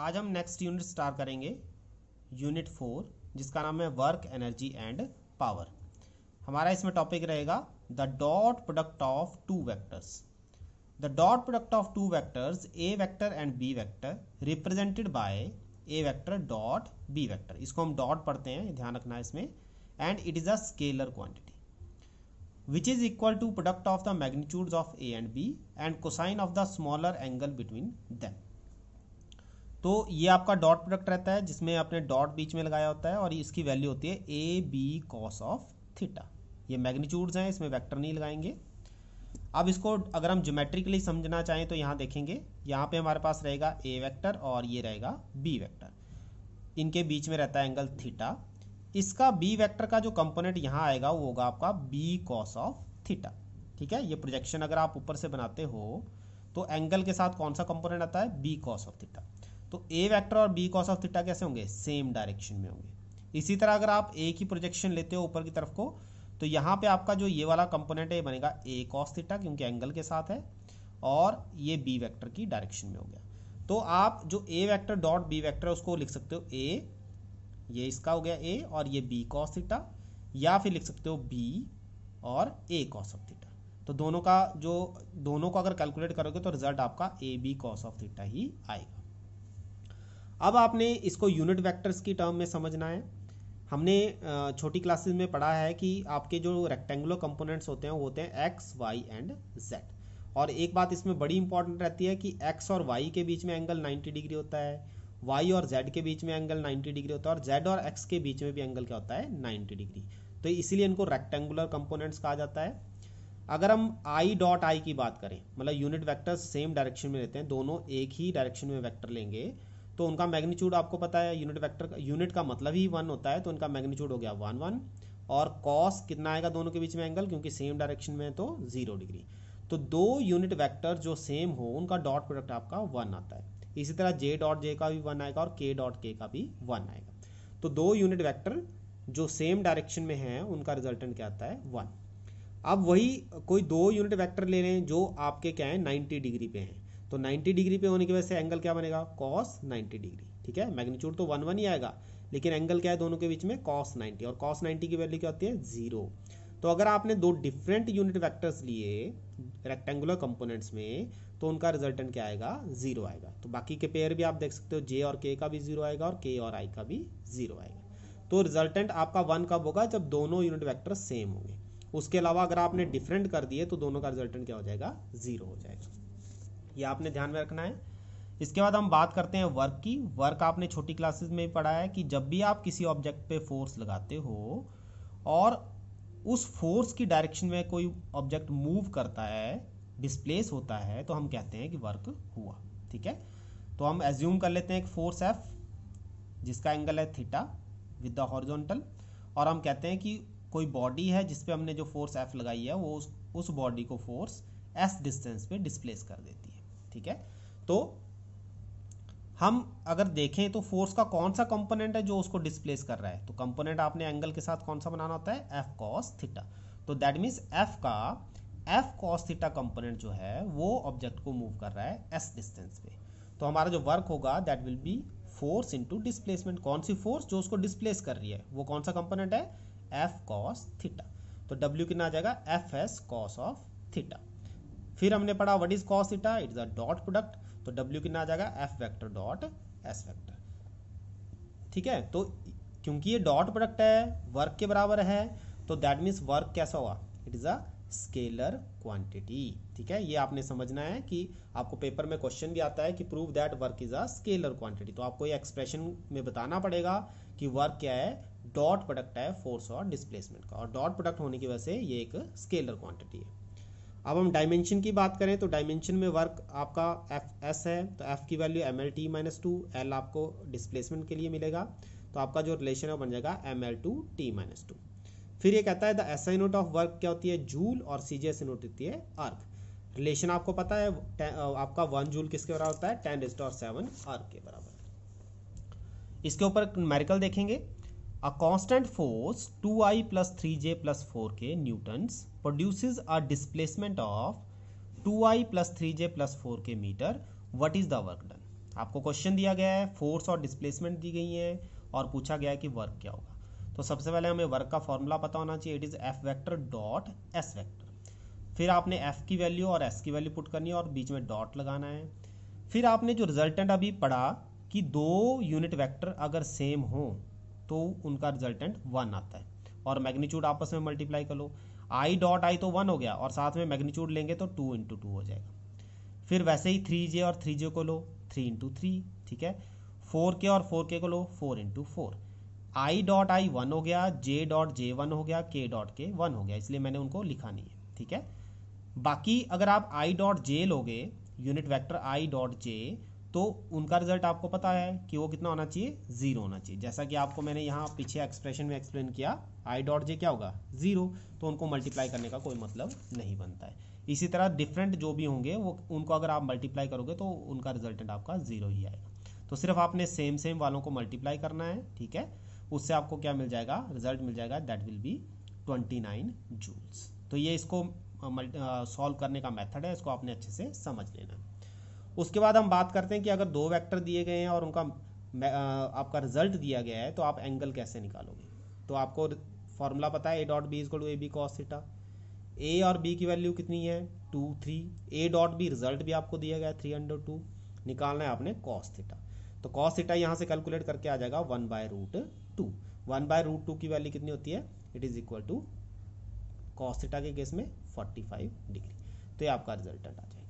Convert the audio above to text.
आज हम next unit start करेंगे यूनिट फोर जिसका नाम है वर्क एनर्जी एंड पावर हमारा इसमें टॉपिक रहेगा the dot product of two vectors the dot product of two vectors A vector and B vector represented by A vector dot B vector इसको हम dot पढ़ते हैं ध्यान रखना है इसमें and it is a scalar quantity which is equal to product of the magnitudes of a and b and cosine of the smaller angle between them तो ये आपका डॉट प्रोडक्ट रहता है जिसमें आपने डॉट बीच में लगाया होता है और इसकी वैल्यू होती है A B cos of theta ये मैग्नीट्यूड्स हैं इसमें वेक्टर नहीं लगाएंगे अब इसको अगर हम जोमेट्रिकली समझना चाहें तो यहाँ देखेंगे यहाँ पे हमारे पास रहेगा ए वेक्टर और ये रहेगा बी वेक्टर इनके बीच में रहता है एंगल थीटा इसका बी वेक्टर का जो कंपोनेंट यहाँ आएगा वो होगा आपका बी कॉस ऑफ थीटा ठीक है ये प्रोजेक्शन अगर आप ऊपर से बनाते हो तो एंगल के साथ कौन सा कंपोनेंट आता है बी कॉस ऑफ थीटा तो ए वेक्टर और बी कॉस ऑफ थीटा कैसे होंगे सेम डायरेक्शन में होंगे इसी तरह अगर आप ए की प्रोजेक्शन लेते हो ऊपर की तरफ को तो यहाँ पे आपका जो ये वाला कंपोनेंट है ये बनेगा ए कॉस थीटा क्योंकि एंगल के साथ है और ये बी वैक्टर की डायरेक्शन में हो गया तो आप जो ए वैक्टर डॉट बी है उसको लिख सकते हो ए ये इसका हो गया ए और ये बी कॉस थीटा या फिर लिख सकते हो बी और ए कॉस ऑफ थीटा तो दोनों का जो दोनों को अगर कैलकुलेट करोगे तो रिजल्ट आपका A B cos of theta ही आएगा अब आपने इसको यूनिट वेक्टर्स की टर्म में समझना है हमने छोटी क्लासेस में पढ़ा है कि आपके जो रेक्टेंगुलर कंपोनेंट्स होते हैं वो होते हैं एक्स वाई एंड जेड और एक बात इसमें बड़ी इंपॉर्टेंट रहती है कि एक्स और वाई के बीच में एंगल 90 डिग्री होता है वाई और जेड के बीच में एंगल 90 डिग्री होता है और जेड और एक्स के बीच में भी एंगल क्या होता है 90 डिग्री तो इसीलिए इनको रेक्टेंगुलर कंपोनेंट्स कहा जाता है अगर हम आई डॉट आई की बात करें मतलब यूनिट वैक्टर सेम डायरेक्शन में रहते हैं दोनों एक ही डायरेक्शन में वैक्टर लेंगे तो उनका मैग्नीट्यूड आपको पता है यूनिट वेक्टर यूनिट का मतलब ही वन होता है तो उनका मैग्नीट्यूड हो गया वन वन और कॉस कितना आएगा दोनों के बीच में एंगल क्योंकि सेम डायरेक्शन में है तो जीरो डिग्री तो दो यूनिट वेक्टर जो सेम हो उनका डॉट प्रोडक्ट आपका वन आता है इसी तरह जे डॉट जे का भी वन आएगा और के डॉट के का भी वन आएगा तो दो यूनिट वेक्टर जो सेम डायरेक्शन में हैं उनका रिजल्टेंट क्या आता है वन अब वही कोई दो यूनिट वैक्टर ले रहे हैं जो आपके क्या है नाइन्टी डिग्री पे हैं तो 90 डिग्री पे होने की वजह से एंगल क्या बनेगा कॉस 90 डिग्री ठीक है मैग्नीट्यूड तो वन वन ही आएगा लेकिन एंगल क्या है दोनों के बीच में कॉस 90 और कॉस 90 की वैल्यू क्या होती है जीरो तो अगर आपने दो डिफरेंट यूनिट वैक्टर्स लिए रेक्टेंगुलर कंपोनेंट्स में तो उनका रिजल्टेंट क्या आएगा जीरो आएगा तो बाकी के पेयर भी आप देख सकते हो जे और के का भी जीरो आएगा और के और आई का भी जीरो आएगा तो रिजल्टेंट आपका वन कब होगा जब दोनों यूनिट वैक्टर सेम होंगे उसके अलावा अगर आपने डिफरेंट कर दिए तो दोनों का रिजल्टेंट क्या हो जाएगा जीरो हो जाएगा ये आपने ध्यान में रखना है इसके बाद हम बात करते हैं वर्क की वर्क आपने छोटी क्लासेस में भी पढ़ा है कि जब भी आप किसी ऑब्जेक्ट पे फोर्स लगाते हो और उस फोर्स की डायरेक्शन में कोई ऑब्जेक्ट मूव करता है डिस्प्लेस होता है तो हम कहते हैं कि वर्क हुआ ठीक है तो हम एज्यूम कर लेते हैं एक फोर्स एफ जिसका एंगल है थीटा विद द हॉरिजॉन्टल और हम कहते हैं कि कोई बॉडी है जिसपे हमने जो फोर्स एफ लगाई है वो उस उस बॉडी को फोर्स एस डिस्टेंस पे डिस्प्लेस कर देती है ठीक है तो हम अगर देखें तो फोर्स का कौन सा कंपोनेंट है जो उसको डिस्प्लेस कर रहा है तो कंपोनेंट आपने एंगल के साथ कौन सा बनाना होता है एफ कॉस थीटा तो दैट मीन्स एफ का एफ कॉस थीटा कंपोनेंट जो है वो ऑब्जेक्ट को मूव कर रहा है एस डिस्टेंस पे तो हमारा जो वर्क होगा that will be force into displacement कौन सी फोर्स जो उसको डिस्प्लेस कर रही है वो कौन सा कंपोनेंट है एफ कॉस थीटा तो डब्ल्यू कितना आ जाएगा F S cos of theta फिर हमने पढ़ा what is cos theta it is a dot product तो डब्ल्यू कितना आ जाएगा F vector dot S vector ठीक है तो क्योंकि ये डॉट प्रोडक्ट है वर्क के बराबर है तो दैट मीन्स वर्क कैसा हुआ it is a scalar quantity ठीक है ये आपने समझना है कि आपको पेपर में क्वेश्चन भी आता है कि prove that work is a scalar quantity तो आपको ये एक्सप्रेशन में बताना पड़ेगा कि वर्क क्या है डॉट प्रोडक्ट है फोर्स और डिस्प्लेसमेंट का और डॉट प्रोडक्ट होने की वजह से ये एक स्केलर क्वांटिटी है अब हम डायमेंशन की बात करें तो डायमेंशन में वर्क आपका एफ एस है तो एफ की value M L T minus two L आपको डिस्प्लेसमेंट के लिए मिलेगा तो आपका जो रिलेशन है बन जाएगा M L two T minus two फिर ये कहता है the S I note of work क्या होती है जूल और सी जी एस आई नोट होती है अर्क रिलेशन आपको पता है आपका वन जूल किसके बराबर होता है टेन और सेवन अर्क के बराबर इसके ऊपर मेरिकल देखेंगे A constant force 2i plus 3j plus 4k newtons produces a displacement of 2i plus 3j plus 4k meter. What is the work done? आपको क्वेश्चन दिया गया है फोर्स और डिस्प्लेसमेंट दी गई है और पूछा गया है कि वर्क क्या होगा तो सबसे पहले हमें वर्क का फॉर्मूला पता होना चाहिए it is F vector dot S vector फिर आपने एफ की वैल्यू और एस की वैल्यू पुट करनी है और बीच में डॉट लगाना है फिर आपने जो रिजल्टेंट अभी पढ़ा कि दो यूनिट वेक्टर अगर सेम हों तो उनका रिजल्टेंट वन आता है और मैग्नीट्यूड आपस में मल्टीप्लाई कर लो आई डॉट आई तो वन हो गया और साथ में मैग्नीट्यूड लेंगे तो टू इंटू टू हो जाएगा फिर वैसे ही थ्री जे और थ्री जे को लो थ्री इंटू थ्री ठीक है फोर के और फोर के को लो four into four I dot I one हो गया जे डॉट जे वन हो गया के डॉट के वन हो गया इसलिए मैंने उनको लिखा नहीं है ठीक है बाकी अगर आप आई डॉट जे लोगे unit vector I dot J तो उनका रिजल्ट आपको पता है कि वो कितना होना चाहिए जीरो होना चाहिए जैसा कि आपको मैंने यहाँ पीछे एक्सप्रेशन में एक्सप्लेन किया आई डॉट जे क्या होगा जीरो तो उनको मल्टीप्लाई करने का कोई मतलब नहीं बनता है इसी तरह डिफरेंट जो भी होंगे वो उनको अगर आप मल्टीप्लाई करोगे तो उनका रिजल्टेंट आपका जीरो ही आएगा तो सिर्फ आपने सेम सेम वालों को मल्टीप्लाई करना है ठीक है उससे आपको क्या मिल जाएगा रिजल्ट मिल जाएगा that will be twenty nine joules तो ये इसको सॉल्व करने का मेथड है इसको आपने अच्छे से समझ लेना है उसके बाद हम बात करते हैं कि अगर दो वेक्टर दिए गए हैं और उनका आपका रिजल्ट दिया गया है तो आप एंगल कैसे निकालोगे तो आपको फॉर्मूला पता है A dot B equal A B cos theta A और बी की वैल्यू कितनी है two three A dot B result भी आपको दिया गया है थ्री अंडर टू निकालना है आपने कॉस थीटा तो कॉस थीटा यहाँ से कैलकुलेट करके आ जाएगा one by root two one by root two की वैल्यू कितनी होती है it is equal to cos theta के केस में फोर्टी फाइव डिग्री तो ये आपका रिजल्टेंट आ जाएगा